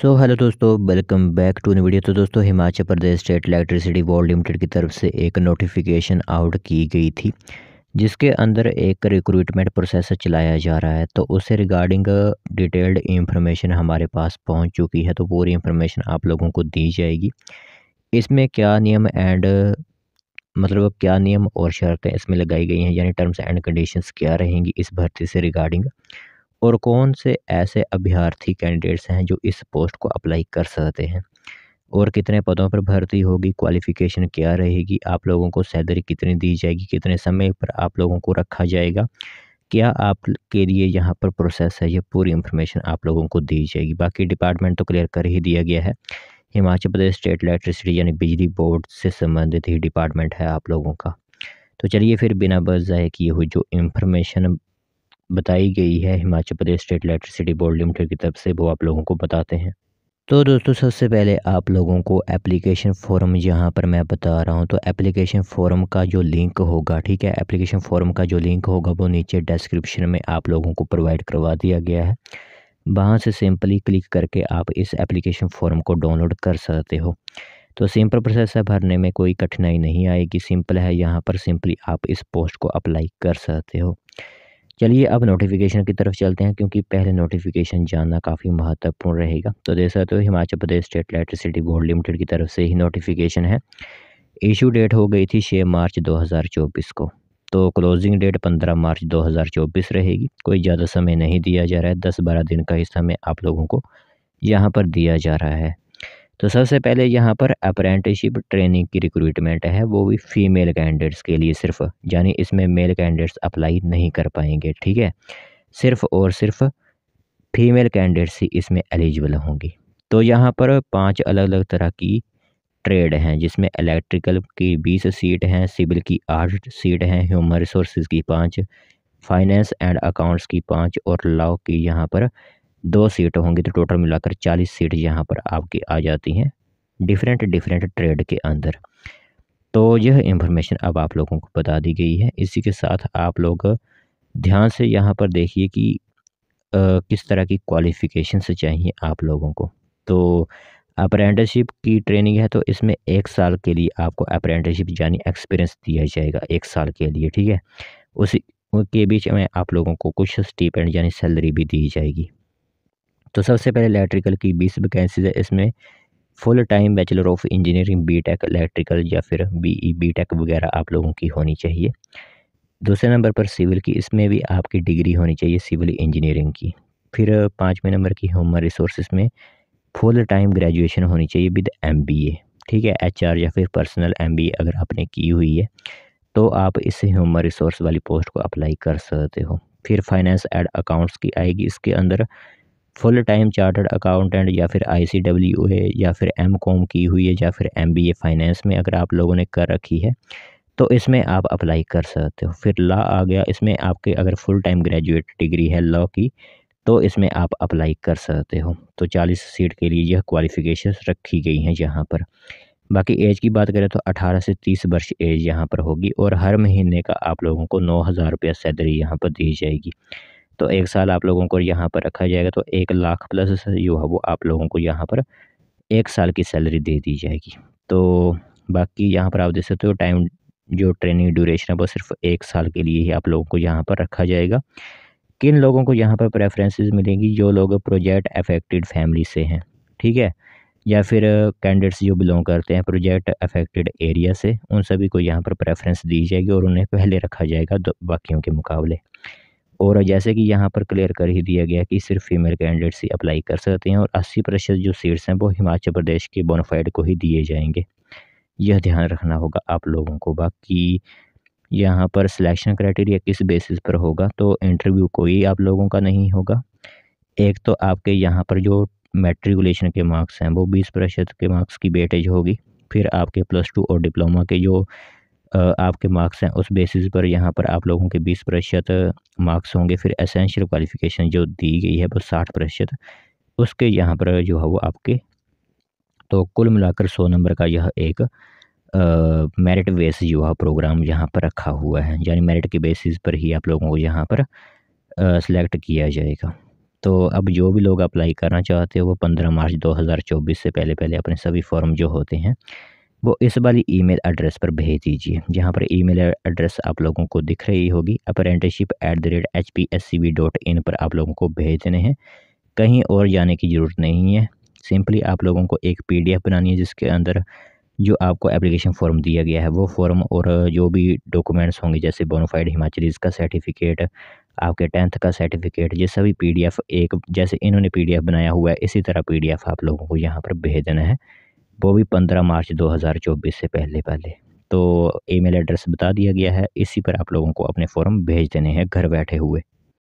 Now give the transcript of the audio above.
सो hello दोस्तों welcome back to video तो दोस्तों Himachal Pradesh state electricity board limited की तरफ से एक नोटिफिकेशन आउट की गई थी जिसके अंदर एक रिक्रूटमेंट प्रोसेस चलाया जा रहा है तो उससे रिगार्डिंग डिटेल्ड इन्फॉर्मेशन हमारे पास पहुंच चुकी है तो पूरी इंफॉर्मेशन आप लोगों को दी जाएगी इसमें क्या नियम एंड मतलब क्या नियम और शर्तें इसमें लगाई गई हैं यानी टर्म्स एंड कंडीशंस क्या रहेंगी इस भर्ती से रिगार्डिंग और कौन से ऐसे अभ्यर्थी कैंडिडेट्स हैं जो इस पोस्ट को अप्लाई कर सकते हैं और कितने पदों पर भर्ती होगी क्वालिफ़िकेशन क्या रहेगी आप लोगों को सैलरी कितनी दी जाएगी कितने समय पर आप लोगों को रखा जाएगा क्या आप के लिए यहाँ पर प्रोसेस है ये पूरी इन्फॉर्मेशन आप लोगों को दी जाएगी बाकी डिपार्टमेंट तो क्लियर कर ही दिया गया है हिमाचल प्रदेश स्टेट इलेक्ट्रिसिटी यानी बिजली बोर्ड से संबंधित ही डिपार्टमेंट है आप लोगों का तो चलिए फिर बिना बस जाए किए हुए जो इन्फॉर्मेशन बताई गई है Himachal Pradesh state electricity board limited की तरफ से वो आप लोगों को बताते हैं तो दोस्तों सबसे पहले आप लोगों को एप्लीकेशन फॉर्म यहाँ पर मैं बता रहा हूँ तो एप्लीकेशन फॉर्म का जो लिंक होगा ठीक है एप्लीकेशन फॉर्म का जो लिंक होगा वो नीचे डिस्क्रिप्शन में आप लोगों को प्रोवाइड करवा दिया गया है वहाँ से सिंपली क्लिक करके आप इस एप्लीकेशन फॉर्म को डाउनलोड कर सकते हो तो सिंपल प्रोसेस है भरने में कोई कठिनाई नहीं आएगी सिंपल है यहाँ पर सिंपली आप इस पोस्ट को अप्लाई कर सकते हो चलिए अब नोटिफिकेशन की तरफ चलते हैं क्योंकि पहले नोटिफिकेशन जानना काफ़ी महत्वपूर्ण रहेगा तो देख सकते हो Himachal Pradesh state electricity board limited की तरफ से ही नोटिफिकेशन है इशू डेट हो गई थी छः मार्च दो को तो क्लोजिंग डेट 15 मार्च 2024 रहेगी कोई ज़्यादा समय नहीं दिया जा रहा है दस बारह दिन का ही समय आप लोगों को यहाँ पर दिया जा रहा है तो सबसे पहले यहाँ पर अप्रेंटिसशिप ट्रेनिंग की रिक्रूटमेंट है वो भी फ़ीमेल कैंडिडेट्स के लिए सिर्फ यानी इसमें मेल कैंडिडेट्स अप्लाई नहीं कर पाएंगे ठीक है सिर्फ और सिर्फ फीमेल कैंडिडेट्स ही इसमें एलिजिबल होंगी तो यहाँ पर पांच अलग अलग तरह की ट्रेड हैं जिसमें इलेक्ट्रिकल की बीस सीट हैं सिविल की आठ सीट हैं ह्यूमन रिसोर्स की पाँच फाइनेंस एंड अकाउंट्स की पाँच और लॉ की यहाँ पर दो सीट होंगी तो टोटल मिलाकर चालीस सीट यहाँ पर आपकी आ जाती हैं डिफरेंट डिफरेंट ट्रेड के अंदर तो यह इंफॉर्मेशन अब आप लोगों को बता दी गई है इसी के साथ आप लोग ध्यान से यहाँ पर देखिए कि आ, किस तरह की क्वालिफ़िकेशन से चाहिए आप लोगों को तो अप्रेंटिसशिप की ट्रेनिंग है तो इसमें एक साल के लिए आपको अप्रेंटिसशिप यानी एक्सपीरियंस दिया जाएगा एक साल के लिए ठीक है उसी के बीच में आप लोगों को कुछ स्टीपेंड यानी सैलरी भी दी जाएगी तो सबसे पहले इलेक्ट्रिकल की बीस वैकेंसीज है इसमें full time bachelor of engineering B tech electrical या फिर बी ई बी टेक वगैरह आप लोगों की होनी चाहिए दूसरे नंबर पर सिविल की इसमें भी आपकी डिग्री होनी चाहिए सिविल इंजीनियरिंग की फिर पाँचवें नंबर की ह्यूमन रिसोर्स में फुल टाइम ग्रेजुएशन होनी चाहिए विद एम बी ए ठीक है एच आर या फिर पर्सनल एम बी ए अगर आपने की हुई है तो आप इस ह्यूमन रिसोर्स वाली पोस्ट को अप्लाई कर सकते हो फिर फाइनेंस एंड अकाउंट्स की आएगी इसके अंदर फुल टाइम चार्टर्ड अकाउंटेंट या फिर आई सी डब्ल्यू है या फिर एम कॉम की हुई है या फिर एम बी ए फाइनेंस में अगर आप लोगों ने कर रखी है तो इसमें आप अप्लाई कर सकते हो फिर लॉ आ गया इसमें आपके अगर फुल टाइम ग्रेजुएट डिग्री है लॉ की तो इसमें आप अप्लाई कर सकते हो तो चालीस सीट के लिए यह क्वालिफ़िकेशन रखी गई हैं यहाँ पर बाकी एज की बात करें तो 18 से 30 वर्ष एज यहाँ पर होगी और हर महीने का आप लोगों को नौ हज़ार रुपया सैलरी यहाँ पर दी जाएगी तो एक साल आप लोगों को यहाँ पर रखा जाएगा तो एक लाख प्लस जो है वो आप लोगों को यहाँ पर एक साल की सैलरी दे दी जाएगी तो बाकी यहाँ पर आप देख सकते हो टाइम जो ट्रेनिंग ड्यूरेशन है वो सिर्फ एक साल के लिए ही आप लोगों को यहाँ पर रखा जाएगा किन लोगों को यहाँ पर प्रेफरेंसेस मिलेंगी जो लोग प्रोजेक्ट अफेक्टेड फैमिली से हैं ठीक है या फिर कैंडिडेट्स जो बिलोंग करते हैं प्रोजेक्ट अफेक्टेड एरिया से उन सभी को यहाँ पर प्रेफरेंस दी जाएगी और उन्हें पहले रखा जाएगा बाकियों के मुकाबले और जैसे कि यहाँ पर क्लियर कर ही दिया गया कि सिर्फ फीमेल कैंडिडेट्स ही अप्लाई कर सकते हैं और अस्सी प्रतिशत जो सीट्स हैं वो हिमाचल प्रदेश के बोनोफाइड को ही दिए जाएंगे यह ध्यान रखना होगा आप लोगों को बाकी यहाँ पर सिलेक्शन क्राइटेरिया किस बेसिस पर होगा तो इंटरव्यू कोई आप लोगों का नहीं होगा एक तो आपके यहाँ पर जो मेट्रिकुलेशन के मार्क्स हैं वो बीस प्रतिशत के मार्क्स की बेटेज होगी फिर आपके प्लस टू और डिप्लोमा के जो आपके मार्क्स हैं उस बेसिस पर यहाँ पर आप लोगों के बीस प्रतिशत मार्क्स होंगे फिर एसेंशियल क्वालिफ़िकेशन जो दी गई है वो साठ प्रतिशत उसके यहाँ पर जो है वो आपके तो कुल मिलाकर सौ नंबर का यह एक मेरिट बेस जो है प्रोग्राम यहाँ पर रखा हुआ है यानी मेरिट के बेसिस पर ही आप लोगों को यहाँ पर सिलेक्ट किया जाएगा तो अब जो भी लोग अप्लाई करना चाहते हो वो पंद्रह मार्च चौबीस से पहले पहले अपने सभी फॉर्म जो होते हैं वो इस वाली ईमेल एड्रेस पर भेज दीजिए जहाँ पर ईमेल एड्रेस आप लोगों को दिख रही होगी apprenticeship at the rate H P S C B dot in पर आप लोगों को भेज देने हैं कहीं और जाने की ज़रूरत नहीं है सिंपली आप लोगों को एक पी डी एफ़ बनानी है जिसके अंदर जो आपको एप्लीकेशन फॉर्म दिया गया है वो फॉर्म और जो भी डॉक्यूमेंट्स होंगे जैसे बोनोफाइड हिमाचलीज़ का सर्टिफिकेट आपके टेंथ का सर्टिफिकेट ये सभी पीडीएफ एक जैसे इन्होंने पीडीएफ बनाया हुआ है इसी तरह पीडीएफ आप लोगों को यहाँ पर भेज देना है वो भी पंद्रह मार्च दो हज़ार चौबीस से पहले पहले तो ईमेल एड्रेस बता दिया गया है इसी पर आप लोगों को अपने फॉर्म भेज देने हैं घर बैठे हुए